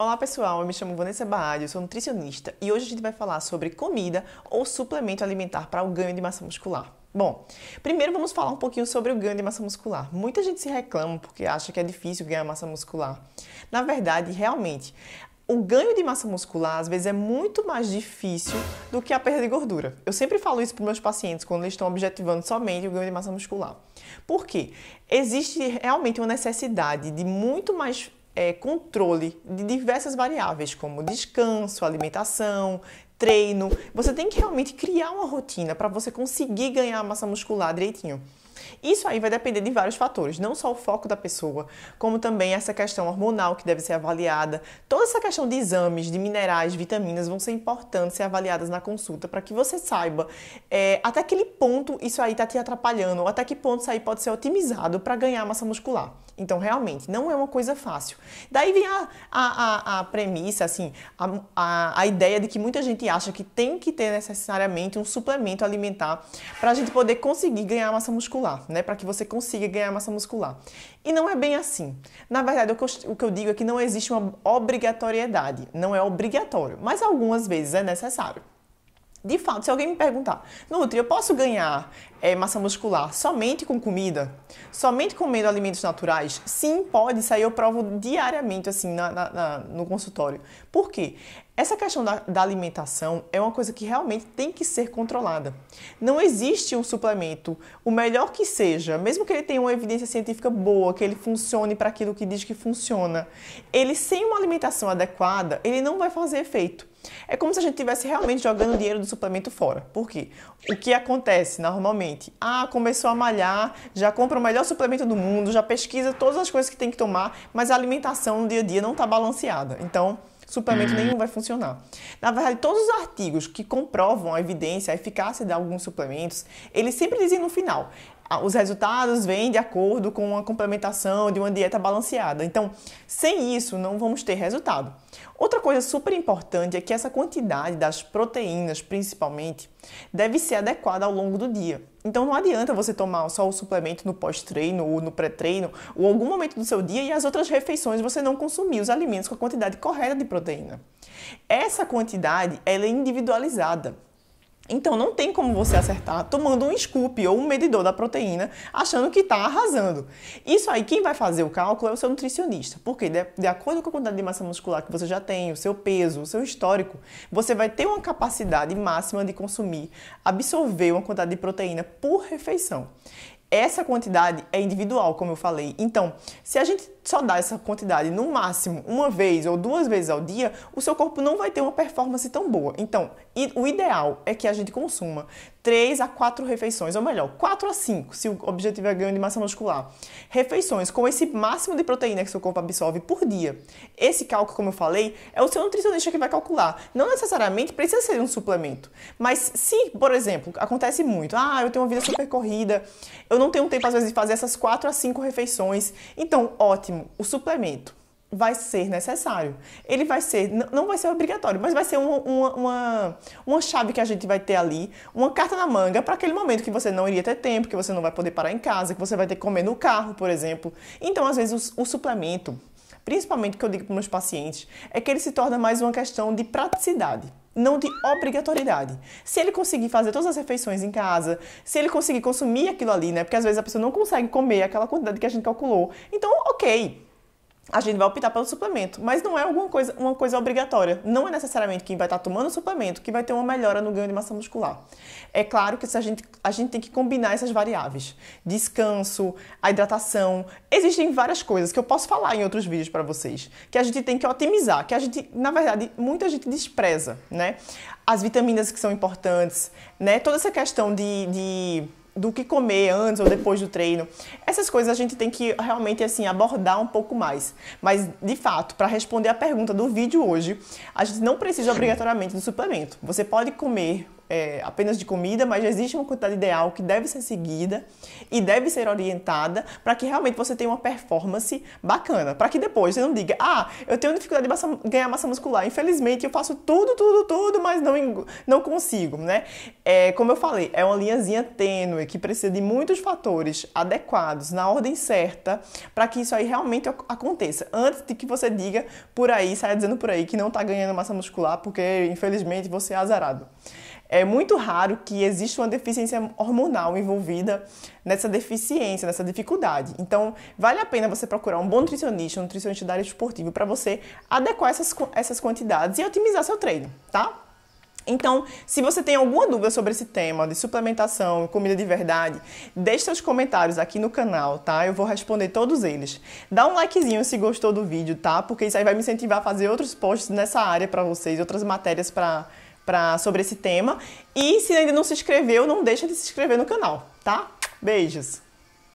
Olá pessoal, eu me chamo Vanessa Baade, eu sou nutricionista e hoje a gente vai falar sobre comida ou suplemento alimentar para o ganho de massa muscular. Bom, primeiro vamos falar um pouquinho sobre o ganho de massa muscular. Muita gente se reclama porque acha que é difícil ganhar massa muscular. Na verdade, realmente, o ganho de massa muscular às vezes é muito mais difícil do que a perda de gordura. Eu sempre falo isso para meus pacientes quando eles estão objetivando somente o ganho de massa muscular. Por quê? Existe realmente uma necessidade de muito mais é, controle de diversas variáveis, como descanso, alimentação, treino. Você tem que realmente criar uma rotina para você conseguir ganhar massa muscular direitinho. Isso aí vai depender de vários fatores, não só o foco da pessoa, como também essa questão hormonal que deve ser avaliada. Toda essa questão de exames, de minerais, vitaminas vão ser importantes ser avaliadas na consulta para que você saiba é, até que ponto isso aí está te atrapalhando, ou até que ponto isso aí pode ser otimizado para ganhar massa muscular. Então, realmente, não é uma coisa fácil. Daí vem a, a, a, a premissa, assim, a, a, a ideia de que muita gente acha que tem que ter necessariamente um suplemento alimentar para a gente poder conseguir ganhar massa muscular muscular, né? Para que você consiga ganhar massa muscular. E não é bem assim. Na verdade, o que, eu, o que eu digo é que não existe uma obrigatoriedade, não é obrigatório, mas algumas vezes é necessário. De fato, se alguém me perguntar, Nutri, eu posso ganhar é, massa muscular somente com comida? Somente comendo alimentos naturais? Sim, pode, isso aí eu provo diariamente, assim, na, na, na, no consultório. Por quê? Essa questão da, da, alimentação é uma coisa que realmente tem que ser controlada. Não existe um suplemento, o melhor que seja, mesmo que ele tenha uma evidência científica boa, que ele funcione para aquilo que diz que funciona, ele sem uma alimentação adequada, ele não vai fazer efeito. É como se a gente estivesse realmente jogando o dinheiro do suplemento fora. Por quê? O que acontece normalmente? Ah, começou a malhar, já compra o melhor suplemento do mundo, já pesquisa todas as coisas que tem que tomar, mas a alimentação no dia a dia não está balanceada. Então, suplemento hum. nenhum vai funcionar. Na verdade, todos os artigos que comprovam a evidência, a eficácia de alguns suplementos, eles sempre dizem no final: os resultados vêm de acordo com a complementação de uma dieta balanceada. Então, sem isso, não vamos ter resultado. Outra coisa super importante é que essa quantidade das proteínas, principalmente, deve ser adequada ao longo do dia. Então, não adianta você tomar só o suplemento no pós-treino ou no pré-treino ou algum momento do seu dia e as outras refeições você não consumir os alimentos com a quantidade correta de proteína. Essa quantidade ela é individualizada. Então não tem como você acertar tomando um scoop ou um medidor da proteína achando que está arrasando. Isso aí quem vai fazer o cálculo é o seu nutricionista, porque de, de, acordo com a quantidade de massa muscular que você já tem, o seu peso, o seu histórico, você vai ter uma capacidade máxima de consumir, absorver uma quantidade de proteína por refeição. Essa quantidade é individual, como eu falei. Então, se a gente só dá essa quantidade no máximo uma vez ou duas vezes ao dia, o seu corpo não vai ter uma performance tão boa. Então, o ideal é que a gente consuma 3 a 4 refeições, ou melhor, 4 a 5, se o objetivo é ganho de massa muscular. Refeições com esse máximo de proteína que seu corpo absorve por dia. Esse cálculo, como eu falei, é o seu nutricionista que vai calcular. Não necessariamente precisa ser um suplemento, mas se, por exemplo, acontece muito, ah, eu tenho uma vida super corrida, eu não tenho tempo às vezes de fazer essas 4 a 5 refeições, então ótimo, o suplemento vai ser necessário. Ele vai ser, não vai ser obrigatório, mas vai ser uma, uma, uma, uma chave que a gente vai ter ali, uma carta na manga para aquele momento que você não iria ter tempo, que você não vai poder parar em casa, que você vai ter que comer no carro, por exemplo. Então, às vezes, o, o suplemento, principalmente o que eu digo para meus pacientes, é que ele se torna mais uma questão de praticidade não de obrigatoriedade. Se ele conseguir fazer todas as refeições em casa, se ele conseguir consumir aquilo ali, né? Porque às vezes a pessoa não consegue comer aquela quantidade que a gente calculou. Então, ok, a gente vai optar pelo suplemento, mas não é alguma coisa, uma coisa obrigatória. Não é necessariamente quem vai estar tá tomando o suplemento que vai ter uma melhora no ganho de massa muscular. É claro que a gente, a gente tem que combinar essas variáveis: descanso, a hidratação. Existem várias coisas que eu posso falar em outros vídeos para vocês que a gente tem que otimizar, que a gente, na verdade, muita gente despreza, né? As vitaminas que são importantes, né? Toda essa questão de, de do que comer antes ou depois do treino. Essas coisas a gente tem que realmente assim abordar um pouco mais. Mas de fato, para responder a pergunta do vídeo hoje, a gente não precisa obrigatoriamente do suplemento. Você pode comer é, apenas de comida, mas já existe uma quantidade ideal que deve ser seguida e deve ser orientada para que realmente você tenha uma performance bacana. Para que depois você não diga, ah, eu tenho dificuldade de massa, ganhar massa muscular, infelizmente eu faço tudo, tudo, tudo, mas não, não consigo, né? É, como eu falei, é uma linhazinha tênue que precisa de muitos fatores adequados, na ordem certa, para que isso aí realmente aconteça. Antes de que você diga por aí, saia dizendo por aí que não está ganhando massa muscular porque infelizmente você é azarado. É muito raro que exista uma deficiência hormonal envolvida nessa deficiência, nessa dificuldade. Então, vale a pena você procurar um bom nutricionista, um nutricionista da área esportiva, para você adequar essas, essas quantidades e otimizar seu treino, tá? Então, se você tem alguma dúvida sobre esse tema de suplementação e comida de verdade, deixe seus comentários aqui no canal, tá? Eu vou responder todos eles. Dá um likezinho se gostou do vídeo, tá? Porque isso aí vai me incentivar a fazer outros posts nessa área para vocês, outras matérias para pra, sobre esse tema. E se ainda não se inscreveu, não deixa de se inscrever no canal, tá? Beijos!